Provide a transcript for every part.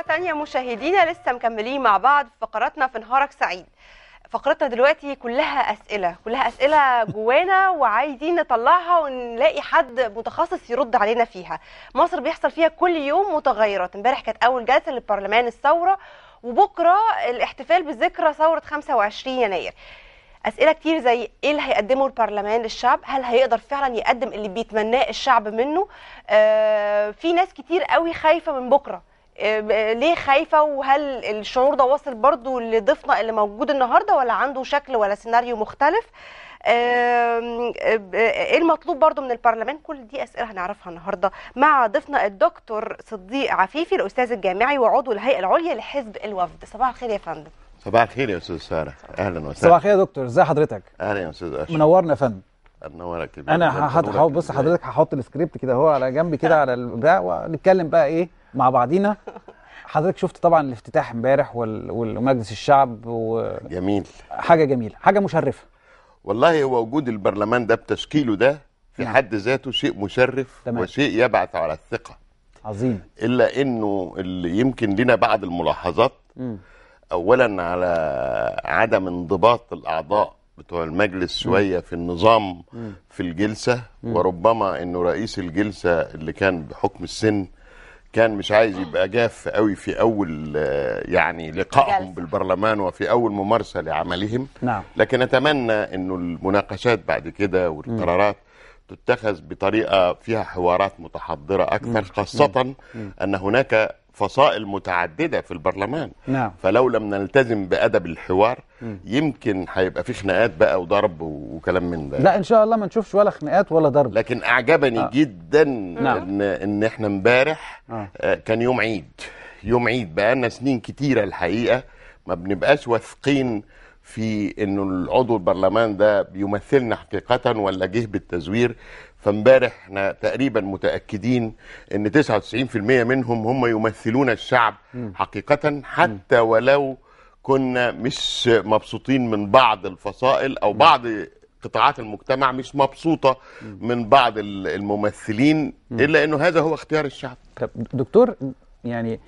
تانية مشاهدينا لسه مكملين مع بعض فقراتنا في نهارك سعيد فقرتنا دلوقتي كلها أسئلة كلها أسئلة جوانا وعايزين نطلعها ونلاقي حد متخصص يرد علينا فيها مصر بيحصل فيها كل يوم متغيرات امبارح كانت أول جلسة للبرلمان الثورة وبكرة الاحتفال بالذكرى ثورة 25 يناير اسئله كتير زي ايه اللي هيقدمه البرلمان للشعب هل هيقدر فعلا يقدم اللي بيتمناه الشعب منه آه في ناس كتير قوي خايفه من بكره آه، ليه خايفه وهل الشعور ده واصل برضو لضيفنا اللي موجود النهارده ولا عنده شكل ولا سيناريو مختلف ايه المطلوب برضو من البرلمان كل دي اسئله هنعرفها النهارده مع ضيفنا الدكتور صديق عفيفي الاستاذ الجامعي وعضو الهيئه العليا لحزب الوفد صباح الخير يا فندم صباح الخير يا استاذ ساره اهلا وسهلا صباح الخير يا دكتور ازي حضرتك اهلا يا استاذ منورنا يا فندم منور انا هحط بص حضرتك هحط السكريبت كده هو على جنب كده على البتاع ونتكلم بقى ايه مع بعضينا حضرتك شفت طبعا الافتتاح امبارح ومجلس الشعب و... جميل حاجه جميله حاجه مشرفه والله هو وجود البرلمان ده بتشكيله ده في نعم. حد ذاته شيء مشرف تمام. وشيء يبعث على الثقه عظيم الا انه اللي يمكن لنا بعض الملاحظات م. اولا على عدم انضباط الاعضاء بتوع المجلس شويه في النظام في الجلسه وربما انه رئيس الجلسه اللي كان بحكم السن كان مش عايز يبقى جاف قوي في اول آه، يعني لقائهم بالبرلمان وفي اول ممارسه لعملهم نعم. لكن اتمنى انه المناقشات بعد كده والقرارات تتخذ بطريقه فيها حوارات متحضره اكثر خاصه ان هناك فصائل متعدده في البرلمان نعم. فلو لم نلتزم بادب الحوار م. يمكن هيبقى في خناقات بقى وضرب وكلام من ده لا ان شاء الله ما نشوفش ولا خناقات ولا ضرب لكن اعجبني آه. جدا نعم. ان ان احنا امبارح آه. آه كان يوم عيد يوم عيد بقى لنا سنين كتيره الحقيقه ما بنبقاش واثقين في انه العضو البرلمان ده بيمثلنا حقيقه ولا جه بالتزوير فامبارح احنا تقريبا متاكدين ان 99% منهم هم يمثلون الشعب حقيقه حتى ولو كنا مش مبسوطين من بعض الفصائل او بعض قطاعات المجتمع مش مبسوطه من بعض الممثلين الا انه هذا هو اختيار الشعب طب دكتور يعني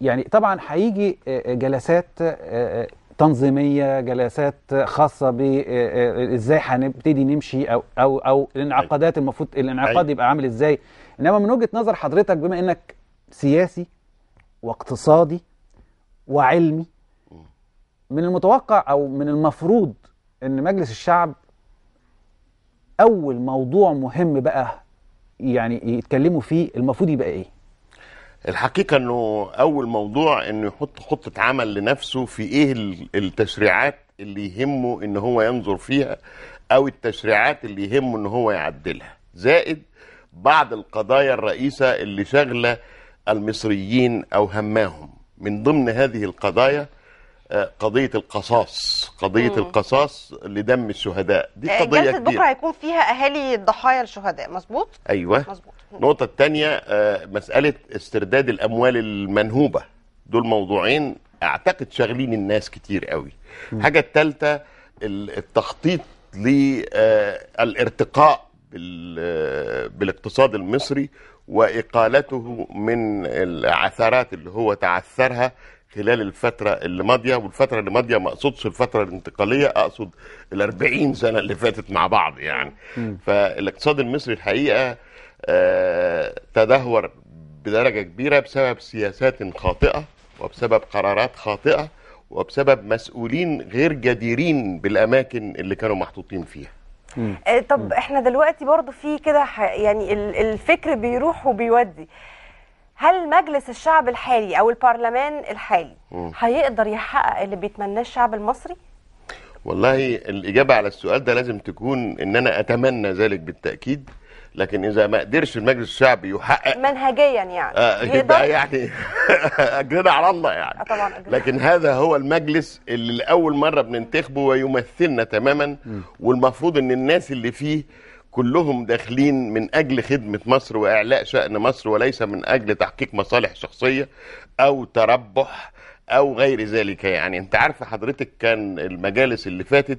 يعني طبعا هيجي آه، آه، جلسات آه، تنظيميه جلسات خاصه بازاي آه، آه، هنبتدي نمشي او او او الانعقادات المفروض أيوة. الانعقاد أيوة. يبقى عامل ازاي انما من وجهه نظر حضرتك بما انك سياسي واقتصادي وعلمي من المتوقع او من المفروض ان مجلس الشعب اول موضوع مهم بقى يعني يتكلموا فيه المفروض يبقى ايه الحقيقه انه اول موضوع انه يحط خطه عمل لنفسه في ايه التشريعات اللي يهمه ان هو ينظر فيها او التشريعات اللي يهمه ان هو يعدلها زائد بعض القضايا الرئيسه اللي شاغله المصريين او هماهم من ضمن هذه القضايا آه، قضية القصاص قضية مم. القصاص لدم الشهداء دي آه، قضية جلسة كبيرة. بكرة هيكون فيها أهالي ضحايا الشهداء مظبوط؟ أيوة مظبوط النقطه الثانيه آه، مساله استرداد الاموال المنهوبه دول موضوعين اعتقد شاغلين الناس كتير قوي الحاجه الثالثه التخطيط للارتقاء آه، آه، بالاقتصاد المصري واقالته من العثرات اللي هو تعثرها خلال الفترة اللي ماضية والفترة اللي ماضية ما أقصدش الفترة الانتقالية أقصد الأربعين سنة اللي فاتت مع بعض يعني م. فالاقتصاد المصري الحقيقة آه، تدهور بدرجة كبيرة بسبب سياسات خاطئة وبسبب قرارات خاطئة وبسبب مسؤولين غير جديرين بالأماكن اللي كانوا محطوطين فيها آه، طب احنا دلوقتي برضو في كده يعني الفكر بيروح وبيودي هل مجلس الشعب الحالي او البرلمان الحالي هيقدر يحقق اللي بيتمناه الشعب المصري والله الاجابه على السؤال ده لازم تكون ان انا اتمنى ذلك بالتاكيد لكن اذا ما قدرش المجلس الشعبي يحقق منهجيا يعني آه يبقى يعني اجرنا على الله يعني آه، طبعا لكن هذا هو المجلس اللي لاول مره بننتخبه ويمثلنا تماما م. والمفروض ان الناس اللي فيه كلهم داخلين من اجل خدمه مصر واعلاء شان مصر وليس من اجل تحقيق مصالح شخصيه او تربح او غير ذلك يعني انت عارف حضرتك كان المجالس اللي فاتت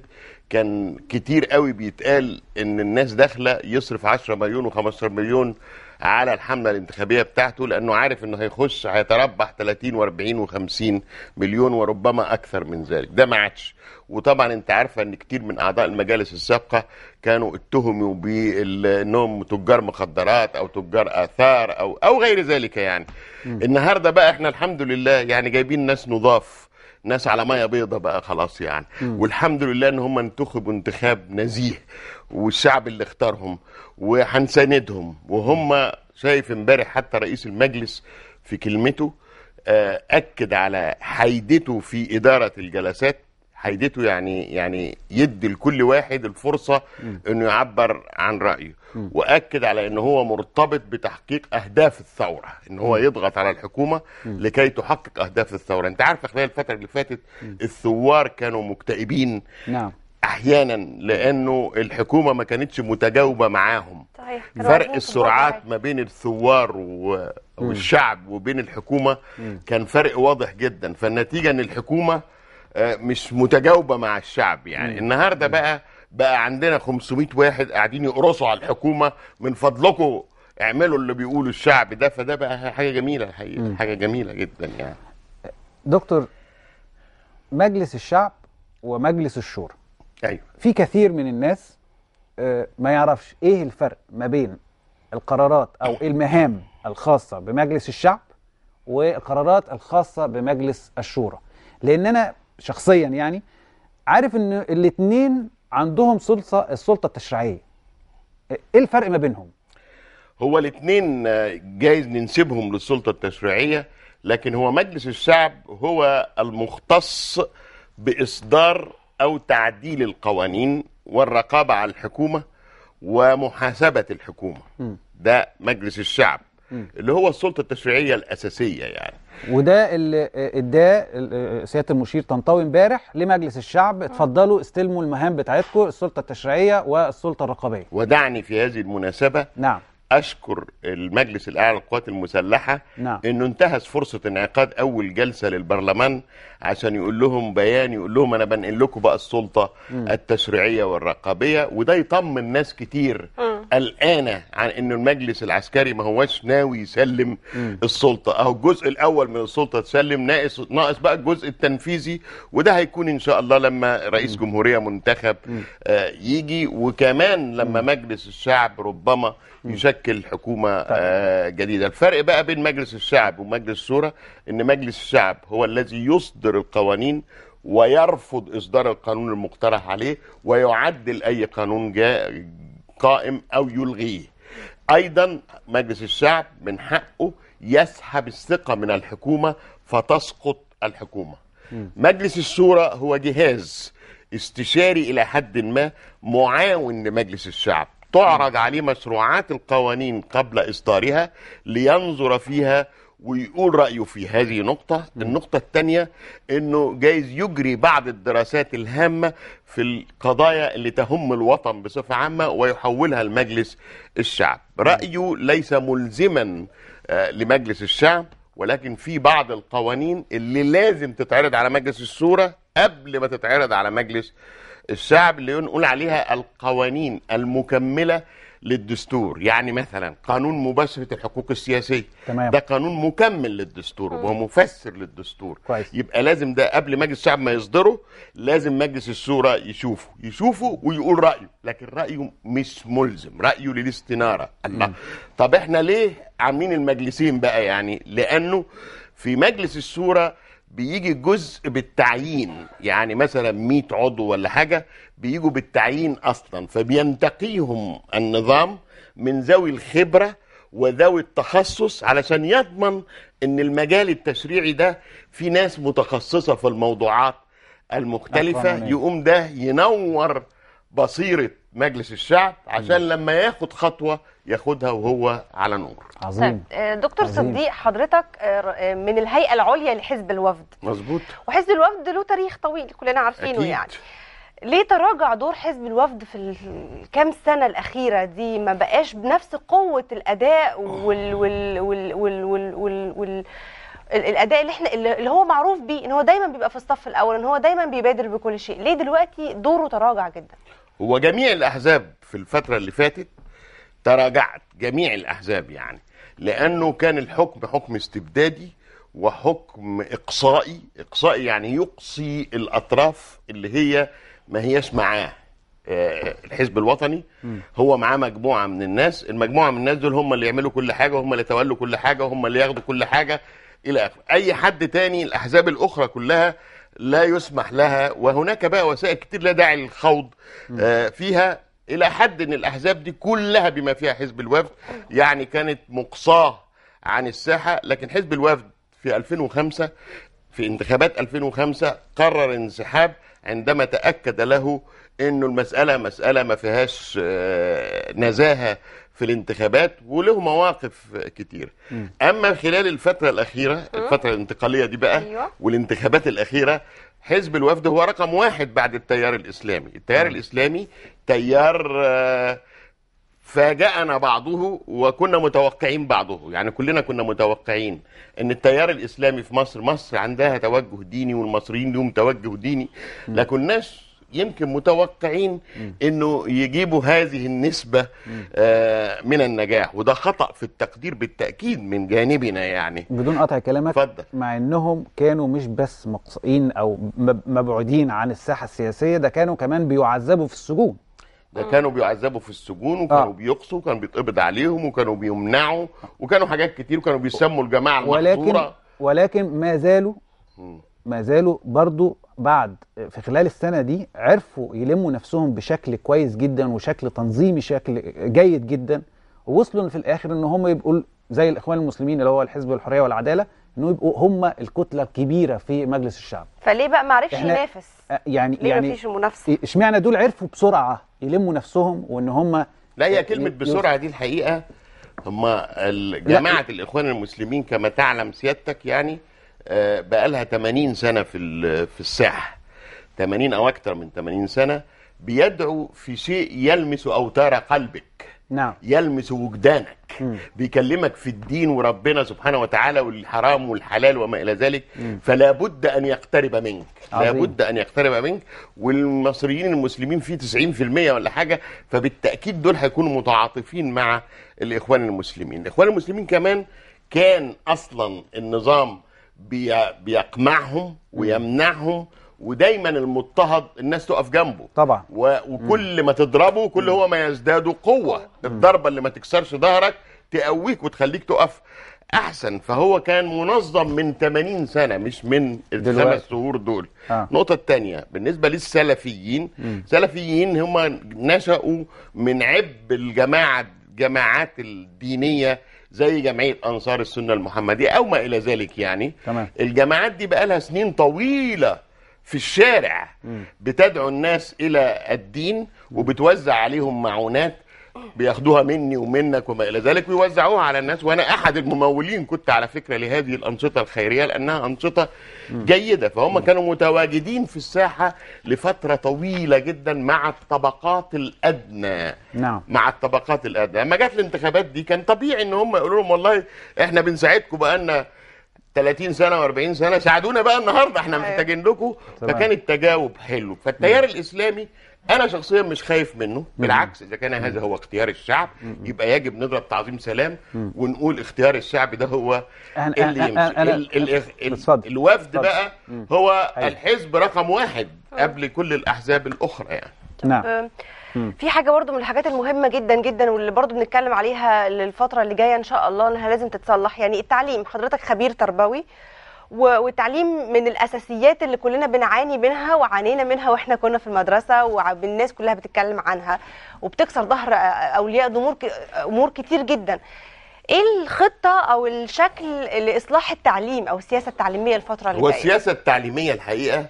كان كتير قوي بيتقال ان الناس داخله يصرف 10 مليون و15 مليون على الحمله الانتخابيه بتاعته لانه عارف انه هيخش هيتربح 30 و40 و50 مليون وربما اكثر من ذلك ده ما عادش وطبعا انت عارفه ان كتير من اعضاء المجالس السابقه كانوا اتهموا بانهم تجار مخدرات او تجار اثار او او غير ذلك يعني م. النهارده بقى احنا الحمد لله يعني جايبين ناس نضاف ناس على ميه بيضه بقى خلاص يعني م. والحمد لله ان هم انتخبوا انتخاب نزيه والشعب اللي اختارهم وهنساندهم وهم شايف امبارح حتى رئيس المجلس في كلمته آه، اكد على حيدته في اداره الجلسات حيدته يعني يعني يدي لكل واحد الفرصه م. انه يعبر عن رايه م. واكد على ان هو مرتبط بتحقيق اهداف الثوره ان هو يضغط على الحكومه م. لكي تحقق اهداف الثوره انت عارف خلال الفتره اللي فاتت م. الثوار كانوا مكتئبين نعم احيانا لانه الحكومه ما كانتش متجاوبه معاهم صحيح. فرق السرعات ما بين الثوار و... والشعب وبين الحكومه م. كان فرق واضح جدا فالنتيجه ان الحكومه آه، مش متجاوبه مع الشعب يعني النهارده بقى بقى عندنا 500 واحد قاعدين يقرصوا على الحكومه من فضلكم اعملوا اللي بيقوله الشعب ده فده بقى حاجه جميله الحقيقه حاجه جميله جدا يعني دكتور مجلس الشعب ومجلس الشورى ايوه في كثير من الناس آه، ما يعرفش ايه الفرق ما بين القرارات او المهام الخاصه بمجلس الشعب والقرارات الخاصه بمجلس الشورى لان انا شخصيا يعني عارف ان الاثنين عندهم سلطه السلطه التشريعيه ايه الفرق ما بينهم هو الاثنين جايز ننسبهم للسلطه التشريعيه لكن هو مجلس الشعب هو المختص باصدار او تعديل القوانين والرقابه على الحكومه ومحاسبه الحكومه م. ده مجلس الشعب اللي هو السلطه التشريعيه الاساسيه يعني وده اللي اداه سياده المشير طنطاوي امبارح لمجلس الشعب آه. اتفضلوا استلموا المهام بتاعتكم السلطه التشريعيه والسلطه الرقابيه ودعني في هذه المناسبه نعم اشكر المجلس الاعلى للقوات المسلحه نعم. انه انتهز فرصه انعقاد اول جلسه للبرلمان عشان يقول لهم بيان يقول لهم انا بنقل لكم بقى السلطه م. التشريعيه والرقابيه وده يطمن ناس كتير م. آه. قلقانه عن انه المجلس العسكري ما هواش ناوي يسلم م. السلطه اهو الجزء الاول من السلطه تسلم ناقص ناقص بقى الجزء التنفيذي وده هيكون ان شاء الله لما رئيس م. جمهوريه منتخب آه يجي وكمان لما م. مجلس الشعب ربما يشكل حكومه آه جديده الفرق بقى بين مجلس الشعب ومجلس الشورى ان مجلس الشعب هو الذي يصدر القوانين ويرفض اصدار القانون المقترح عليه ويعدل اي قانون جاء قائم او يلغيه ايضا مجلس الشعب من حقه يسحب الثقه من الحكومه فتسقط الحكومه مجلس الشورى هو جهاز استشاري الى حد ما معاون لمجلس الشعب تعرض عليه مشروعات القوانين قبل اصدارها لينظر فيها ويقول رأيه في هذه نقطة النقطة الثانية أنه جايز يجري بعض الدراسات الهامة في القضايا اللي تهم الوطن بصفة عامة ويحولها لمجلس الشعب رأيه ليس ملزما آه، لمجلس الشعب ولكن في بعض القوانين اللي لازم تتعرض على مجلس الشورى قبل ما تتعرض على مجلس الشعب اللي نقول عليها القوانين المكملة للدستور يعني مثلا قانون مباشره الحقوق السياسيه تمام. ده قانون مكمل للدستور وهو مفسر للدستور كويس. يبقى لازم ده قبل مجلس الشعب ما يصدره لازم مجلس الشورى يشوفه يشوفه ويقول رايه لكن رايه مش ملزم رايه للاستناره الله م. طب احنا ليه عاملين المجلسين بقى يعني لانه في مجلس الشورى بيجي جزء بالتعيين يعني مثلا 100 عضو ولا حاجه بيجوا بالتعيين اصلا فبينتقيهم النظام من ذوي الخبره وذوي التخصص علشان يضمن ان المجال التشريعي ده في ناس متخصصه في الموضوعات المختلفه يقوم ده ينور بصيره مجلس الشعب عشان لما ياخد خطوه ياخدها وهو على نور عظيم طيب، آه، دكتور عظيم. صديق حضرتك آه، آه، من الهيئه العليا لحزب الوفد مظبوط وحزب الوفد له تاريخ طويل كلنا عارفينه أكيد. يعني ليه تراجع دور حزب الوفد في الكام سنه الاخيره دي ما بقاش بنفس قوه الاداء وال وال وال وال, وال, وال, وال الاداء اللي احنا اللي هو معروف بيه ان هو دايما بيبقى في الصف الاول ان هو دايما بيبادر بكل شيء ليه دلوقتي دوره تراجع جدا وجميع الاحزاب في الفتره اللي فاتت تراجعت جميع الاحزاب يعني لانه كان الحكم حكم استبدادي وحكم اقصائي اقصائي يعني يقصي الاطراف اللي هي ما هياش معاه آه، الحزب الوطني هو معاه مجموعه من الناس المجموعه من الناس دول هم اللي يعملوا كل حاجه وهم اللي يتولوا كل حاجه وهم اللي ياخدوا كل حاجه الى اخره اي حد تاني الاحزاب الاخرى كلها لا يسمح لها وهناك بقى وسائل كتير لا داعي للخوض آه، فيها الى حد ان الاحزاب دي كلها بما فيها حزب الوفد يعني كانت مقصاه عن الساحه لكن حزب الوفد في 2005 في انتخابات 2005 قرر الانسحاب عندما تاكد له انه المساله مساله ما فيهاش آه، نزاهه في الانتخابات وله مواقف كتير اما خلال الفتره الاخيره الفتره الانتقاليه دي بقى أيوة. والانتخابات الاخيره حزب الوفد هو رقم واحد بعد التيار الاسلامي التيار الاسلامي تيار آه، فاجأنا بعضه وكنا متوقعين بعضه يعني كلنا كنا متوقعين ان التيار الاسلامي في مصر مصر عندها توجه ديني والمصريين لهم توجه ديني لكناش يمكن متوقعين انه يجيبوا هذه النسبه آه من النجاح وده خطا في التقدير بالتاكيد من جانبنا يعني بدون قطع كلامك فضل. مع انهم كانوا مش بس مقصئين او مبعودين عن الساحه السياسيه ده كانوا كمان بيعذبوا في السجون ده كانوا بيعذبوا في السجون وكانوا آه. بيقصوا وكان بيتقبض عليهم وكانوا بيمنعوا وكانوا حاجات كتير وكانوا بيسموا الجماعه المحظوره ولكن ولكن ما زالوا ما زالوا برضه بعد في خلال السنه دي عرفوا يلموا نفسهم بشكل كويس جدا وشكل تنظيمي شكل جيد جدا ووصلوا في الاخر ان هم يبقوا زي الاخوان المسلمين اللي هو الحزب الحريه والعداله انه يبقوا هم الكتله الكبيره في مجلس الشعب فليه بقى ما عرفش ينافس آه، يعني ليه يعني مفيش منافسه اشمعنى دول عرفوا بسرعه يلموا نفسهم وان هم لا هي آه، كلمه بسرعه دي الحقيقه هم جماعه الاخوان المسلمين كما تعلم سيادتك يعني بقى لها 80 سنه في في الساحه 80 او اكثر من 80 سنه بيدعو في شيء يلمس اوتار قلبك نعم يلمس وجدانك م. بيكلمك في الدين وربنا سبحانه وتعالى والحرام والحلال وما الى ذلك م. فلا بد ان يقترب منك عظيم. لا بد ان يقترب منك والمصريين المسلمين في 90% ولا حاجه فبالتاكيد دول هيكونوا متعاطفين مع الاخوان المسلمين الاخوان المسلمين كمان كان اصلا النظام بيقمعهم ويمنعهم ودايما المضطهد الناس تقف جنبه طبعا وكل ما تضربه كل هو ما يزداد قوه الضربه اللي ما تكسرش ظهرك تقويك وتخليك تقف احسن فهو كان منظم من 80 سنه مش من الخمس شهور دول آه. النقطه الثانيه بالنسبه للسلفيين السلفيين هم نشأوا من عب الجماعه الجماعات الدينيه زي جمعيه انصار السنه المحمديه او ما الى ذلك يعني تمام. الجماعات دي بقى لها سنين طويله في الشارع م. بتدعو الناس الى الدين وبتوزع عليهم معونات بياخدوها مني ومنك وما الى ذلك ويوزعوها على الناس وانا احد الممولين كنت على فكره لهذه الانشطه الخيريه لانها انشطه جيده فهم كانوا متواجدين في الساحه لفتره طويله جدا مع الطبقات الادنى نعم مع الطبقات الادنى لما جت الانتخابات دي كان طبيعي ان هم يقولوا لهم والله احنا بنساعدكم بقالنا 30 سنه و40 سنه ساعدونا بقى النهارده احنا أيوة. محتاجين لكم فكان التجاوب حلو فالتيار الاسلامي انا شخصيا مش خايف منه بالعكس اذا كان هذا هو اختيار الشعب يبقى يجب نضرب تعظيم سلام ونقول اختيار الشعب ده هو اللي يمشي الوفد بقى هو أيوه. الحزب رقم واحد أه. قبل كل الاحزاب الاخرى يعني نعم أه. في حاجه برضو من الحاجات المهمه جدا جدا واللي برضو بنتكلم عليها للفتره اللي جايه ان شاء الله انها لازم تتصلح يعني التعليم حضرتك خبير تربوي والتعليم من الاساسيات اللي كلنا بنعاني منها وعانينا منها واحنا كنا في المدرسه والناس كلها بتتكلم عنها وبتكسر ظهر اولياء امور امور كتير جدا ايه الخطه او الشكل لاصلاح التعليم او السياسه التعليميه الفتره اللي جايه والسياسه التعليميه الحقيقه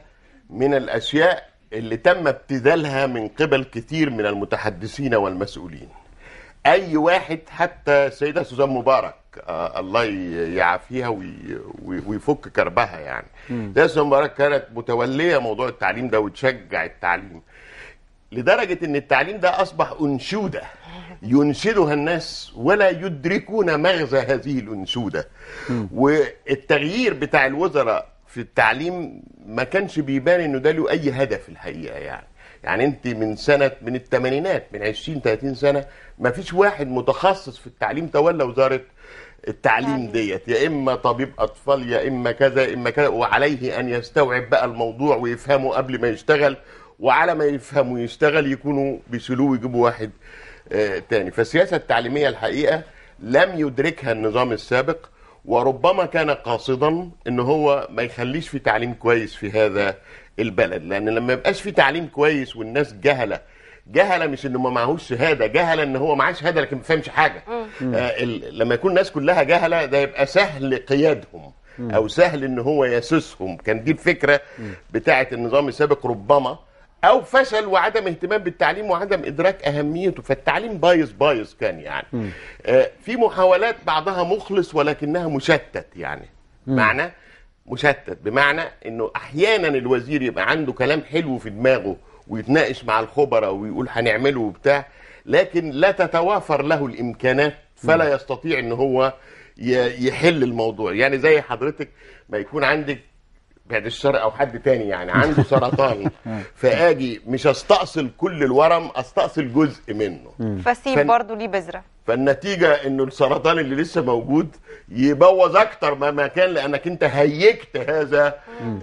من الاشياء اللي تم ابتذالها من قبل كثير من المتحدثين والمسؤولين اي واحد حتى السيده سوزان مبارك آه، الله يعافيها ويفك كربها يعني ياسر مبارك كانت متوليه موضوع التعليم ده وتشجع التعليم لدرجه ان التعليم ده اصبح انشوده ينشدها الناس ولا يدركون مغزى هذه الانشوده والتغيير بتاع الوزراء في التعليم ما كانش بيبان انه ده له اي هدف الحقيقه يعني يعني انت من سنه من الثمانينات من 20 30 سنه ما فيش واحد متخصص في التعليم تولى وزاره التعليم ديت يا اما طبيب اطفال يا اما كذا يا اما كذا وعليه ان يستوعب بقى الموضوع ويفهمه قبل ما يشتغل وعلى ما يفهم ويشتغل يكونوا بيسلوه ويجيبوا واحد آه، تاني فالسياسه التعليميه الحقيقه لم يدركها النظام السابق وربما كان قاصدا ان هو ما يخليش في تعليم كويس في هذا البلد لان لما يبقاش في تعليم كويس والناس جهله جهله مش انه ما معهوش شهاده جهله ان هو معاه شهاده لكن ما فهمش حاجه آه لما يكون الناس كلها جهله ده يبقى سهل قيادهم او سهل ان هو يسسهم كان دي الفكره بتاعه النظام السابق ربما او فشل وعدم اهتمام بالتعليم وعدم ادراك اهميته فالتعليم بايظ بايظ كان يعني آه في محاولات بعضها مخلص ولكنها مشتت يعني معنى مشتت بمعنى انه احيانا الوزير يبقى عنده كلام حلو في دماغه ويتناقش مع الخبراء ويقول هنعمله وبتاع لكن لا تتوافر له الامكانات فلا يستطيع ان هو يحل الموضوع يعني زي حضرتك ما يكون عندك بعد الشر او حد تاني يعني عنده سرطان فاجي مش استأصل كل الورم استأصل جزء منه فسيب فن... برضه ليه بذره فالنتيجه انه السرطان اللي لسه موجود يبوظ اكتر ما كان لانك انت هيجت هذا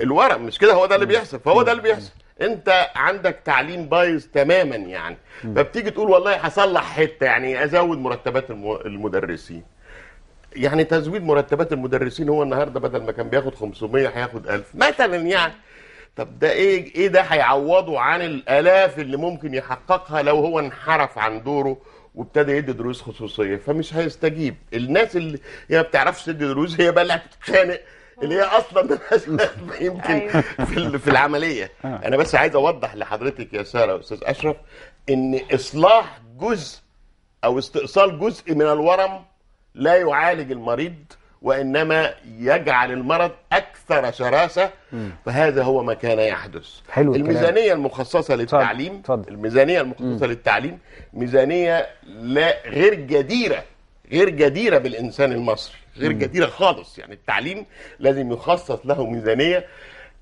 الورم مش كده هو ده اللي بيحصل فهو ده اللي بيحصل انت عندك تعليم بايظ تماما يعني فبتيجي تقول والله هصلح حته يعني ازود مرتبات المدرسين يعني تزويد مرتبات المدرسين هو النهارده بدل ما كان بياخد 500 هياخد 1000 مثلا يعني طب ده ايه ايه ده هيعوضه عن الالاف اللي ممكن يحققها لو هو انحرف عن دوره وابتدى يدي دروس خصوصيه فمش هيستجيب الناس اللي هي ما بتعرفش تدي دروس هي بقى اللي هتتخانق اللي هي اصلا يمكن أيوة. في في العمليه آه. انا بس عايز اوضح لحضرتك يا ساره استاذ اشرف ان اصلاح جزء او استئصال جزء من الورم لا يعالج المريض وانما يجعل المرض اكثر شراسه فهذا هو ما كان يحدث حلو الميزانيه الكلام. المخصصه للتعليم طب. طب. الميزانيه المخصصه مم. للتعليم ميزانيه لا غير جديره غير جديره بالانسان المصري غير مم. جديره خالص يعني التعليم لازم يخصص له ميزانيه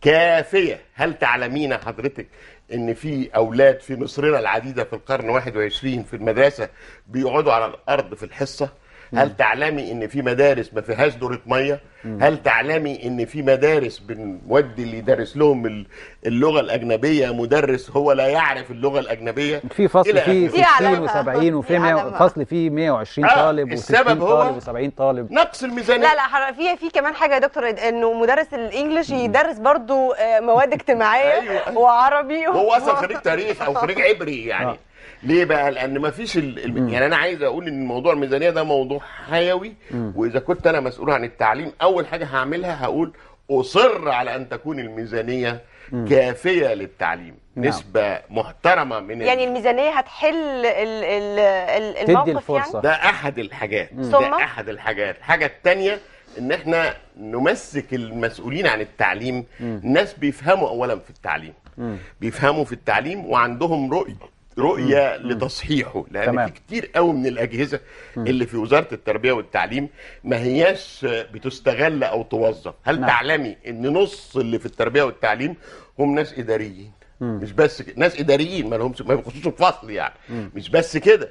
كافيه هل تعلمين حضرتك ان في اولاد في مصرنا العديده في القرن 21 في المدرسه بيقعدوا على الارض في الحصه هل تعلمي ان في مدارس ما فيهاش دوره ميه هل تعلمي ان في مدارس بنودي اللي يدرس لهم اللغه الاجنبيه مدرس هو لا يعرف اللغه الاجنبيه في فصل فيه 60 و70 وفي فصل فيه 120 آه، طالب و60 طالب و70 طالب نقص الميزانيه لا لا في في كمان حاجه يا دكتور انه مدرس الانجليش يدرس برضو آه، مواد اجتماعيه أيوة. وعربي هو اصلا خريج تاريخ او خريج عبري يعني آه. ليه بقى لان ما فيش ال... يعني انا عايز اقول ان موضوع الميزانيه ده موضوع حيوي واذا كنت انا مسؤول عن التعليم اول حاجه هعملها هقول اصر على ان تكون الميزانيه كافيه للتعليم نعم. نسبه محترمه من يعني الميزانيه هتحل ال ال ال الموقف تدي يعني؟ الفرصة. يعني ده احد الحاجات مم. ده احد الحاجات الحاجه الثانيه ان احنا نمسك المسؤولين عن التعليم مم. ناس بيفهموا اولا في التعليم مم. بيفهموا في التعليم وعندهم رؤيه رؤيه مم. لتصحيحه لان تمام. في كتير قوي من الاجهزه مم. اللي في وزاره التربيه والتعليم ما هياش بتستغل او توظف هل نعم. تعلمي ان نص اللي في التربيه والتعليم هم ناس اداريين مم. مش بس كده. ناس اداريين ما لهمش ما بيخصوش الفصل يعني مم. مش بس كده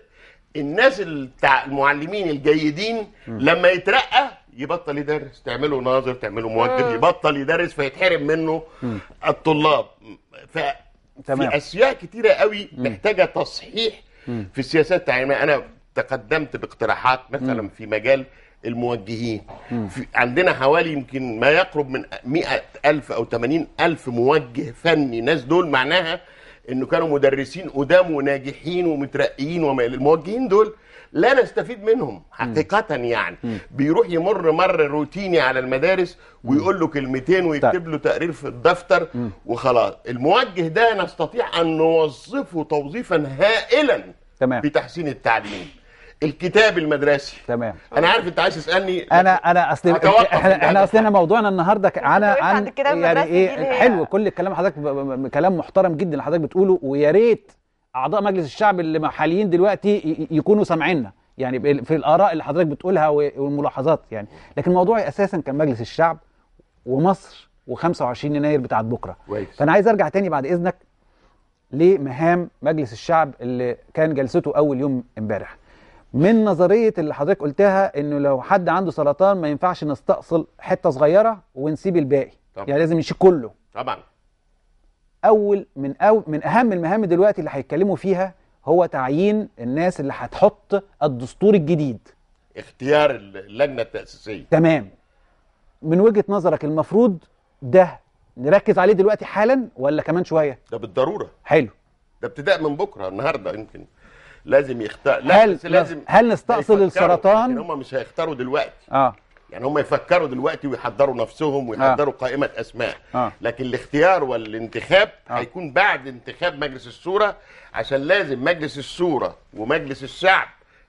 الناس التع... المعلمين الجيدين مم. لما يترقى يبطل يدرس تعمله ناظر تعمله آه. موجب يبطل يدرس فيتحرم منه مم. الطلاب ف تمام. في اشياء كتيره قوي محتاجه تصحيح م. في السياسات يعني التعليميه انا تقدمت باقتراحات مثلا م. في مجال الموجهين في عندنا حوالي يمكن ما يقرب من 100 ألف أو 80 ألف موجه فني ناس دول معناها انه كانوا مدرسين قدام وناجحين ومترقيين وما الموجهين دول لا نستفيد منهم حقيقه يعني بيروح يمر مر روتيني على المدارس ويقول له كلمتين ويكتب طيب. له تقرير في الدفتر وخلاص الموجه ده نستطيع ان نوظفه توظيفا هائلا تمام. في تحسين التعليم الكتاب المدرسي تمام انا عارف انت عايز تسالني انا انا اصل احنا احنا اصلنا موضوعنا النهارده على عن يعني ايه حلو كل الكلام حضرتك كلام محترم جدا اللي حضرتك بتقوله ويا ريت اعضاء مجلس الشعب اللي حاليين دلوقتي يكونوا سامعيننا يعني في الاراء اللي حضرتك بتقولها والملاحظات يعني لكن الموضوع اساسا كان مجلس الشعب ومصر و25 يناير بتاعت بكره ويس. فانا عايز ارجع تاني بعد اذنك لمهام مجلس الشعب اللي كان جلسته اول يوم امبارح من نظريه اللي حضرتك قلتها انه لو حد عنده سرطان ما ينفعش نستأصل حته صغيره ونسيب الباقي طبعا. يعني لازم نشيل كله طبعا أول من أو من أهم المهام دلوقتي اللي هيتكلموا فيها هو تعيين الناس اللي هتحط الدستور الجديد اختيار اللجنة التأسيسية تمام من وجهة نظرك المفروض ده نركز عليه دلوقتي حالا ولا كمان شوية ده بالضرورة حلو ده ابتداء من بكرة النهاردة يمكن لازم يختار لا هل بس لازم هل نستأصل السرطان هم مش هيختاروا دلوقتي اه يعني هم يفكروا دلوقتي ويحضروا نفسهم ويحضروا آه. قائمه اسماء آه. لكن الاختيار والانتخاب آه. هيكون بعد انتخاب مجلس الشورى عشان لازم مجلس الشورى ومجلس الشعب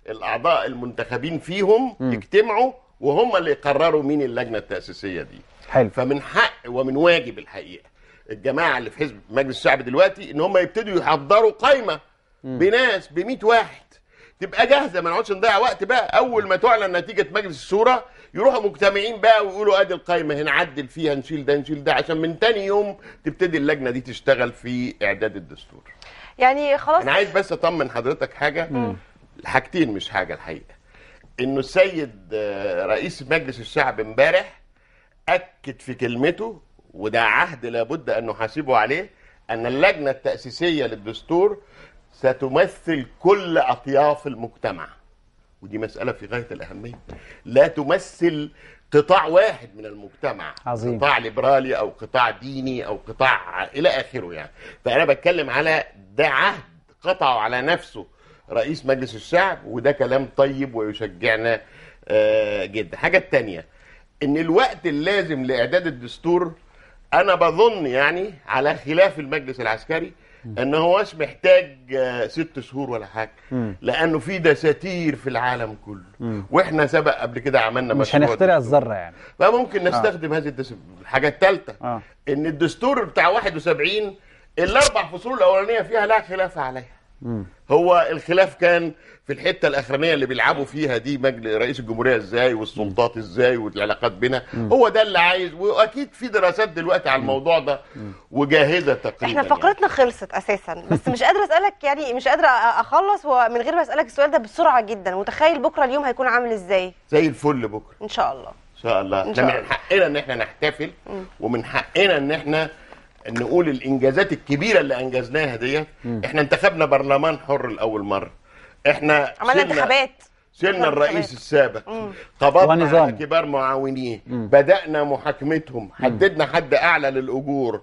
الاعضاء المنتخبين فيهم م. يجتمعوا وهم اللي يقرروا مين اللجنه التاسيسيه دي حلو فمن حق ومن واجب الحقيقه الجماعه اللي في حزب مجلس الشعب دلوقتي ان هم يبتدوا يحضروا قائمه بناس ب 100 واحد تبقى جاهزه ما نقعدش نضيع وقت بقى اول ما تعلن نتيجه مجلس الشورى يروحوا مجتمعين بقى ويقولوا ادي القايمه هنا عدل فيها نشيل ده نشيل ده عشان من تاني يوم تبتدي اللجنه دي تشتغل في اعداد الدستور يعني خلاص انا عايز بس اطمن حضرتك حاجه حاجتين مش حاجه الحقيقه انه السيد آه، رئيس مجلس الشعب امبارح اكد في كلمته وده عهد لابد ان نحاسبه عليه ان اللجنه التاسيسيه للدستور ستمثل كل اطياف المجتمع ودي مسألة في غاية الأهمية لا تمثل قطاع واحد من المجتمع عظيم. قطاع ليبرالي أو قطاع ديني أو قطاع إلى آخره يعني فأنا بتكلم على ده عهد قطعه على نفسه رئيس مجلس الشعب وده كلام طيب ويشجعنا آه، جدا حاجة تانية ان الوقت اللازم لإعداد الدستور أنا بظن يعني على خلاف المجلس العسكري ان هو مش محتاج آه، ست شهور ولا حاجه لانه في دساتير في العالم كله واحنا سبق قبل كده عملنا مش هنخترع الذره يعني فممكن ممكن آه. نستخدم آه. هذه الحاجه الثالثه آه. ان الدستور بتاع 71 الاربع فصول الاولانيه فيها لا خلاف عليها هو الخلاف كان في الحته الاخرانيه اللي بيلعبوا فيها دي مجلس رئيس الجمهوريه ازاي والسلطات ازاي والعلاقات بينا هو ده اللي عايز واكيد في دراسات دلوقتي على الموضوع ده وجاهزه تقريبا احنا يعني. فقرتنا يعني. خلصت اساسا بس مش قادره اسالك يعني مش قادره اخلص ومن غير ما اسالك السؤال ده بسرعه جدا متخيل بكره اليوم هيكون عامل ازاي زي الفل بكره ان شاء الله ان شاء الله احنا من حقنا ان احنا نحتفل ومن حقنا ان احنا نقول الانجازات الكبيره اللي انجزناها ديت احنا انتخبنا برلمان حر لاول مره احنا عملنا انتخابات سيلنا الرئيس السابق قبضنا على كبار معاونيه بدانا محاكمتهم حددنا حد اعلى للاجور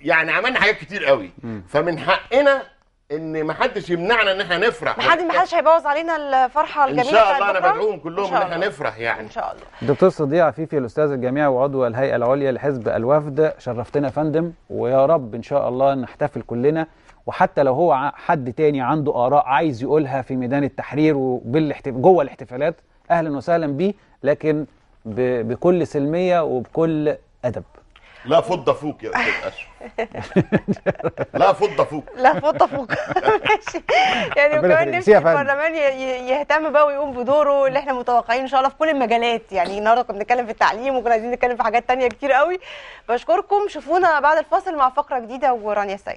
يعني عملنا حاجات كتير قوي فمن حقنا ان ما حدش يمنعنا ان احنا نفرح ما حد ما حدش هيبوظ علينا الفرحه الجميله ان شاء الله انا بدعوهم كلهم ان احنا نفرح يعني ان شاء الله دكتور صديع عفيفي الاستاذ الجامعي وعضو الهيئه العليا لحزب الوفد شرفتنا يا فندم ويا رب ان شاء الله نحتفل كلنا وحتى لو هو حد تاني عنده اراء عايز يقولها في ميدان التحرير وبالاحتفال جوه الاحتفالات اهلا وسهلا بيه لكن بكل سلميه وبكل ادب لا فضه فوق يا استاذ لا فضه فوق لا فضه فوق ماشي يعني وكمان نفسي البرلمان يهتم بقى ويقوم بدوره اللي احنا متوقعين ان شاء الله في كل المجالات يعني النهارده كنا بنتكلم في التعليم وكنا عايزين نتكلم في حاجات تانية كتير قوي بشكركم شوفونا بعد الفاصل مع فقره جديده ورانيا السيد